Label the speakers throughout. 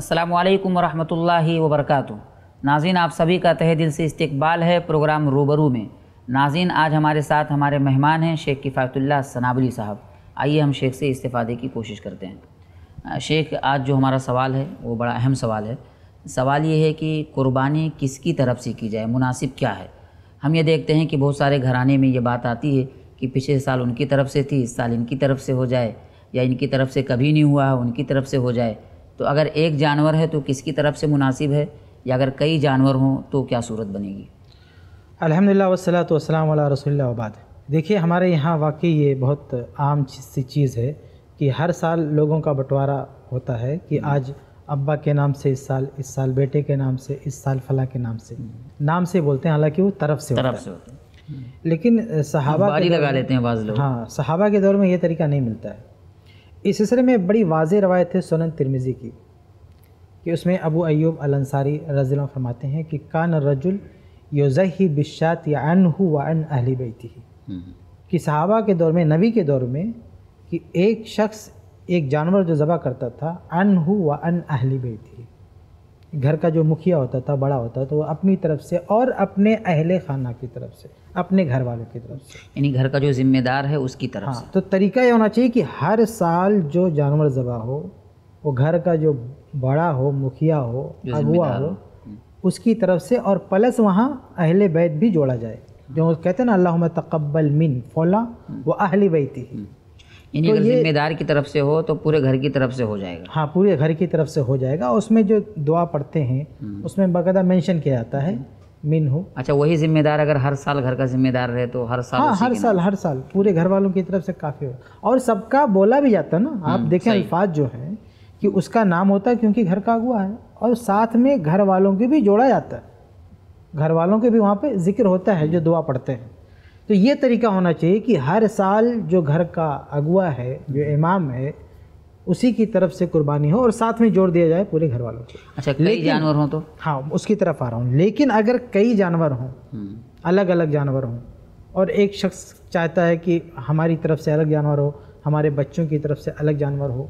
Speaker 1: السلام علیکم ورحمۃ اللہ وبرکاتہ ناظرین آپ سبھی کا تہ دل سے استقبال ہے پروگرام روبرو میں ناظرین آج ہمارے ساتھ ہمارے مہمان ہیں شیخ کفایت اللہ سنابلی صاحب آئیے ہم شیخ سے استفادے کی کوشش کرتے ہیں شیخ آج جو ہمارا سوال ہے وہ بڑا اہم سوال ہے سوال یہ ہے کہ قربانی کس کی طرف سے کی جائے مناسب کیا ہے ہم یہ دیکھتے ہیں کہ بہت سارے گھرانے میں یہ بات آتی ہے کہ پچھلے سال ان کی طرف سے تھی اس سال ان کی طرف سے ہو جائے یا ان کی طرف سے کبھی نہیں ہوا ان کی طرف سے ہو جائے تو اگر ایک جانور ہے تو کس کی طرف سے مناسب ہے یا اگر کئی جانور ہوں تو کیا صورت بنے گی
Speaker 2: الحمد للہ والسلام السلام علیہ رسول اللہ وباد دیکھیے ہمارے یہاں واقعی یہ بہت عام سی چیز ہے کہ ہر سال لوگوں کا بٹوارا ہوتا ہے کہ آج ابا کے نام سے اس سال اس سال بیٹے کے نام سے اس سال فلاں کے نام سے نام سے بولتے ہیں حالانکہ وہ طرف سے لیکن صحابہ لگا لیتے ہیں ہاں صحابہ کے دور میں یہ طریقہ نہیں ملتا ہے اس سلسلے میں بڑی واضح روایت ہے سنن ترمیزی کی کہ اس میں ابو ایوب الانصاری رضی اللہ فرماتے ہیں کہ کان رجل یوزہی بشات یا ان ہو ان اہلی بیتی ہی کہ صحابہ کے دور میں نبی کے دور میں کہ ایک شخص ایک جانور جو ذبح کرتا تھا ان ہو و ان اہلی بیتی ہی گھر کا جو مکھیا ہوتا تھا بڑا ہوتا تھا وہ اپنی طرف سے اور اپنے اہل خانہ کی طرف سے اپنے گھر والوں کی طرف سے
Speaker 1: یعنی گھر کا جو ذمہ دار ہے اس کی طرف ہاں،
Speaker 2: تو طریقہ یہ ہونا چاہیے کہ ہر سال جو جانور ذبح ہو وہ گھر کا جو بڑا ہو مکھیا ہو بوا ہو اس کی طرف سے اور پلس وہاں اہل بیت بھی جوڑا جائے جو کہتے ہیں نا اللہ تقبل من فولا وہ اہل بیتی ہی یعنی ذمہ
Speaker 1: دار کی طرف سے ہو تو پورے گھر کی طرف سے ہو جائے گا
Speaker 2: ہاں پورے گھر کی طرف سے ہو جائے گا اس میں جو دعا پڑھتے ہیں اس میں باقاعدہ مینشن کیا جاتا ہے من ہو
Speaker 1: اچھا وہی ذمہ دار اگر ہر سال گھر کا ذمہ دار رہے تو ہر سال ہاں ہر سال ہر
Speaker 2: سال پورے گھر والوں کی طرف سے کافی ہو اور سب کا بولا بھی جاتا ہے نا آپ دیکھیں الفاظ جو ہیں کہ اس کا نام ہوتا ہے کیونکہ گھر کا ہوا ہے اور ساتھ میں گھر والوں کی بھی جوڑا جاتا ہے گھر والوں کے بھی وہاں پہ ذکر ہوتا ہے جو دعا پڑھتے ہیں تو یہ طریقہ ہونا چاہیے کہ ہر سال جو گھر کا اگوا ہے جو امام ہے اسی کی طرف سے قربانی ہو اور ساتھ میں جوڑ دیا جائے پورے گھر والوں کو اچھا کئی جانور ہوں تو ہاں اس کی طرف آ رہا ہوں لیکن اگر کئی جانور ہوں الگ الگ جانور ہوں اور ایک شخص چاہتا ہے کہ ہماری طرف سے الگ جانور ہو ہمارے بچوں کی طرف سے الگ جانور ہو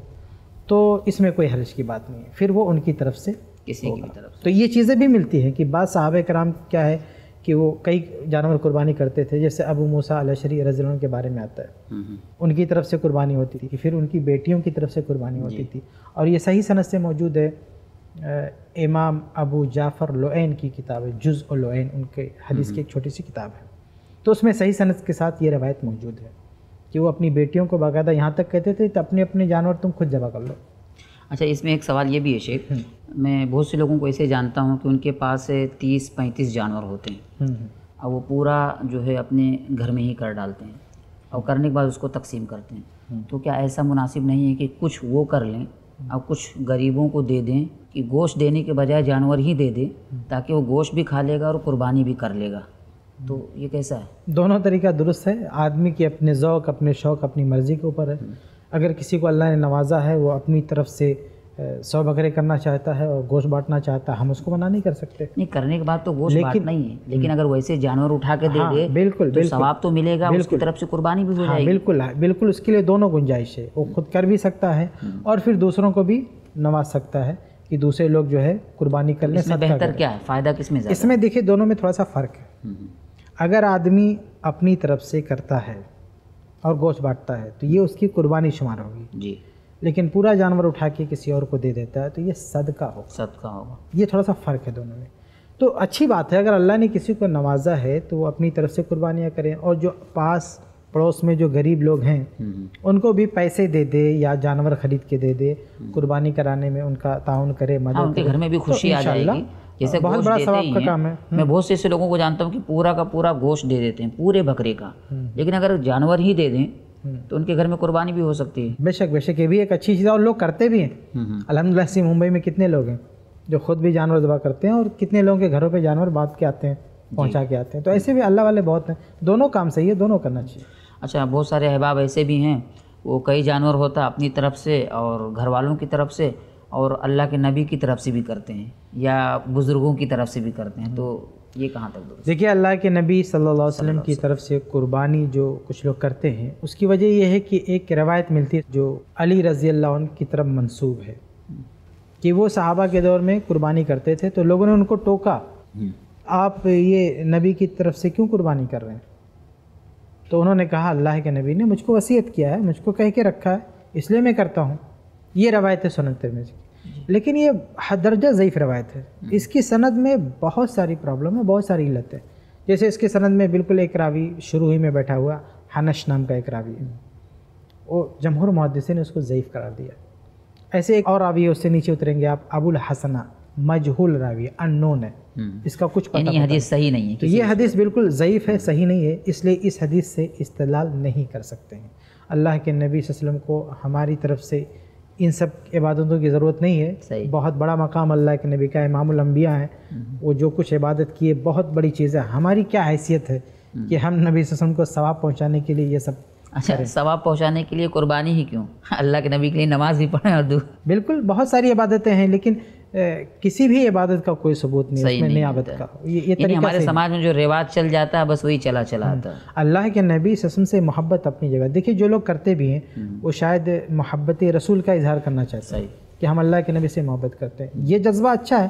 Speaker 2: تو اس میں کوئی حرج کی بات نہیں ہے پھر وہ ان کی طرف سے کسی کی طرف تو یہ چیزیں بھی ملتی ہیں کہ بعض صحابہ کرام کیا ہے کہ وہ کئی جانور قربانی کرتے تھے جیسے ابو موسا اللہ عنہ کے بارے میں آتا ہے ان کی طرف سے قربانی ہوتی تھی پھر ان کی بیٹیوں کی طرف سے قربانی ہوتی جی۔ تھی اور یہ صحیح صنعت سے موجود ہے امام ابو جعفر لعین کی کتاب ہے و لعین ان کے حدیث کی ایک چھوٹی سی کتاب ہے تو اس میں صحیح صنعت کے ساتھ یہ روایت موجود ہے کہ وہ اپنی بیٹیوں کو باقاعدہ یہاں تک کہتے تھے تو اپنے اپنے جانور تم خود ذبح کر لو
Speaker 1: اچھا اس میں ایک سوال یہ بھی ہے شیخ میں بہت سے لوگوں کو ایسے جانتا ہوں کہ ان کے پاس تیس پینتیس جانور ہوتے ہیں اور وہ پورا جو ہے اپنے گھر میں ہی کر ڈالتے ہیں اور کرنے کے بعد اس کو تقسیم کرتے ہیں تو کیا ایسا مناسب نہیں ہے کہ کچھ وہ کر لیں اور کچھ غریبوں کو دے دیں کہ گوشت دینے کے بجائے جانور ہی دے دیں تاکہ وہ گوشت بھی کھا لے گا اور قربانی بھی کر لے گا
Speaker 2: تو یہ کیسا ہے دونوں طریقہ درست ہے آدمی کی اپنے ذوق اپنے شوق اپنی مرضی کے اوپر ہے اگر کسی کو اللہ نے نوازا ہے وہ اپنی طرف سے سو بکرے کرنا چاہتا ہے اور گوشت بانٹنا چاہتا ہے ہم اس کو منع نہیں کر سکتے نہیں کرنے کے بعد تو گوشت نہیں ہے لیکن اگر ویسے جانور اٹھا کے دے ہاں، دے بالکل
Speaker 1: ملے گا اس کی طرف سے قربانی بھی ہو ہاں، جائے بالکل
Speaker 2: بالکل اس کے لیے دونوں گنجائش ہے وہ خود کر بھی سکتا ہے ہاں۔ اور پھر دوسروں کو بھی نواز سکتا ہے کہ دوسرے لوگ جو ہے قربانی کر لیں بہتر کیا ہے
Speaker 1: فائدہ کس میں اس میں
Speaker 2: دیکھیے دونوں میں تھوڑا سا فرق ہے اگر آدمی اپنی طرف سے کرتا ہے اور گوشت بانٹتا ہے تو یہ اس کی قربانی شمار ہوگی جی لیکن پورا جانور اٹھا کے کسی اور کو دے دیتا ہے تو یہ صدقہ ہوگا صدقہ ہوگا یہ تھوڑا سا فرق ہے دونوں میں تو اچھی بات ہے اگر اللہ نے کسی کو نوازا ہے تو وہ اپنی طرف سے قربانیاں کریں اور جو پاس پڑوس میں جو غریب لوگ ہیں ان کو بھی پیسے دے دے یا جانور خرید کے دے دے قربانی کرانے میں ان کا تعاون کرے مدد ہاں، گھر میں بھی خوشی آ جائے گی جیسے بہت بڑا ثواب کا کام ہے میں
Speaker 1: بہت سے ایسے لوگوں کو جانتا ہوں کہ پورا کا پورا گوشت دے دیتے ہیں
Speaker 2: پورے بکرے کا لیکن اگر جانور ہی دے دیں تو ان کے گھر میں قربانی بھی ہو سکتی ہے بے شک بے شک یہ بھی ایک اچھی چیز ہے اور لوگ کرتے بھی ہیں الحمد للہ ممبئی میں کتنے لوگ ہیں جو خود بھی جانور ذبح کرتے ہیں اور کتنے لوگوں کے گھروں پہ جانور بات کے آتے ہیں جی۔ پہنچا کے آتے ہیں تو ایسے بھی اللہ والے بہت ہیں دونوں کام صحیح ہے دونوں کرنا چاہیے
Speaker 1: اچھا بہت سارے احباب ایسے بھی ہیں وہ کئی جانور ہوتا اپنی طرف سے اور گھر والوں کی طرف سے اور اللہ کے نبی کی طرف سے بھی کرتے ہیں یا بزرگوں کی طرف سے بھی کرتے ہیں تو یہ کہاں تک
Speaker 2: دیکھیے اللہ کے نبی صلی اللہ علیہ وسلم کی طرف سے قربانی جو کچھ لوگ کرتے ہیں اس کی وجہ یہ ہے کہ ایک روایت ملتی ہے جو علی رضی اللہ عنہ کی طرف منسوب ہے کہ وہ صحابہ کے دور میں قربانی کرتے تھے تو لوگوں نے ان کو ٹوکا آپ یہ نبی کی طرف سے کیوں قربانی کر رہے ہیں تو انہوں نے کہا اللہ کے نبی نے مجھ کو وصیت کیا ہے مجھ کو کہہ کے رکھا ہے اس لیے میں کرتا ہوں یہ روایت ہے سنت لیکن یہ حد درجہ ضعیف روایت ہے اس کی سند میں بہت ساری پرابلم ہے بہت ساری علت ہے جیسے اس کی سند میں بالکل ایک راوی شروع ہی میں بیٹھا ہوا ہنش نام کا ایک راوی ہے وہ جمہور محدثے نے اس کو ضعیف قرار دیا ایسے ایک اور راوی ہے اس سے نیچے اتریں گے آپ ابو الحسنہ مجہول راوی ان نون ہے اس کا کچھ پتہ یعنی حدیث صحیح نہیں ہے یہ حدیث بالکل ضعیف ہے صحیح نہیں ہے اس لیے اس حدیث سے استدلال نہیں کر سکتے ہیں اللہ کے نبی صلی اللہ علیہ وسلم کو ہماری طرف سے ان سب عبادتوں کی ضرورت نہیں ہے بہت بڑا مقام اللہ کے نبی کا امام الانبیاء ہیں وہ جو کچھ عبادت کی ہے بہت بڑی چیز ہے ہماری کیا حیثیت ہے کہ ہم نبی صلی اللہ علیہ وسلم کو ثواب پہنچانے کے لیے یہ سب اچھا ثواب پہنچانے کے لیے قربانی ہی کیوں اللہ کے نبی کے لیے نماز بھی پڑھیں اور دو بالکل بہت ساری عبادتیں ہیں لیکن کسی بھی عبادت کا کوئی ثبوت نہیں نیابت کا یہ یعنی طریقہ ہمارے سماج
Speaker 1: میں جو رواج چل جاتا ہے بس وہی چلا چلا آتا
Speaker 2: اللہ کے نبی سسم سے محبت اپنی جگہ دیکھیے جو لوگ کرتے بھی ہیں وہ شاید محبت رسول کا اظہار کرنا چاہتا ہے کہ ہم اللہ کے نبی سے محبت کرتے ہیں یہ جذبہ اچھا ہے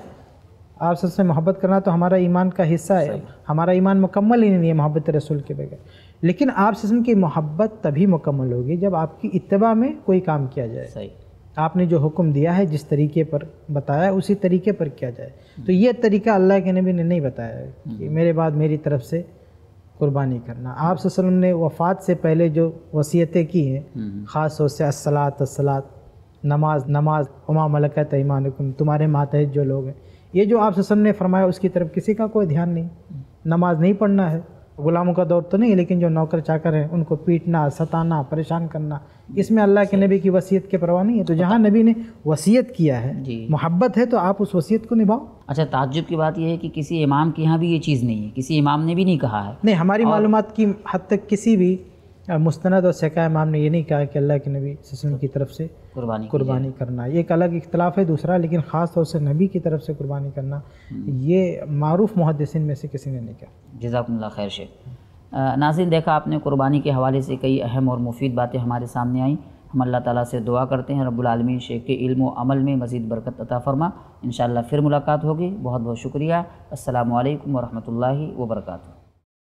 Speaker 2: آپ سسن سے محبت کرنا تو ہمارا ایمان کا حصہ ہے ہمارا ایمان مکمل ہی نہیں ہے محبت رسول کے بغیر لیکن آپ سسن کی محبت تبھی مکمل ہوگی جب آپ کی اتباع میں کوئی کام کیا جائے آپ نے جو حکم دیا ہے جس طریقے پر بتایا اسی طریقے پر کیا جائے تو یہ طریقہ اللہ کے نبی نے نہیں بتایا کہ میرے بعد میری طرف سے قربانی کرنا آپ صلی اللہ علیہ وسلم نے وفات سے پہلے جو وصیتیں کی ہیں خاص طور سے اسلاط وصلاط نماز نماز ایمان ملکہ تمہارے ماتحت جو لوگ ہیں یہ جو آپ وسلم نے فرمایا اس کی طرف کسی کا کوئی دھیان نہیں نماز نہیں پڑھنا ہے غلاموں کا دور تو نہیں لیکن جو نوکر چاکر ہیں ان کو پیٹنا ستانا پریشان کرنا اس میں اللہ کے نبی کی وصیت کے پرواہ نہیں ہے تو جہاں نبی نے وصیت کیا ہے جی محبت ہے تو آپ اس وصیت کو نبھاؤ
Speaker 1: اچھا تعجب کی بات یہ ہے کہ کسی امام کے یہاں بھی یہ چیز نہیں ہے کسی امام نے بھی نہیں کہا ہے
Speaker 2: نہیں ہماری معلومات کی حد تک کسی بھی مستند اور سیکہ امام نے یہ نہیں کہا کہ اللہ کے نبی وسلم کی طرف سے قربانی قربانی کرنا یہ ایک الگ اختلاف ہے دوسرا لیکن خاص طور سے نبی کی طرف سے قربانی کرنا یہ معروف محدثین میں سے کسی نے نہیں کہا
Speaker 1: جزاک اللہ خیر شیخ ناظرین دیکھا آپ نے قربانی کے حوالے سے کئی اہم اور مفید باتیں ہمارے سامنے آئیں ہم اللہ تعالیٰ سے دعا کرتے ہیں رب العالمین شیخ کے علم و عمل میں مزید برکت عطا فرما انشاءاللہ پھر ملاقات ہوگی بہت بہت شکریہ السلام علیکم ورحمۃ اللہ وبرکاتہ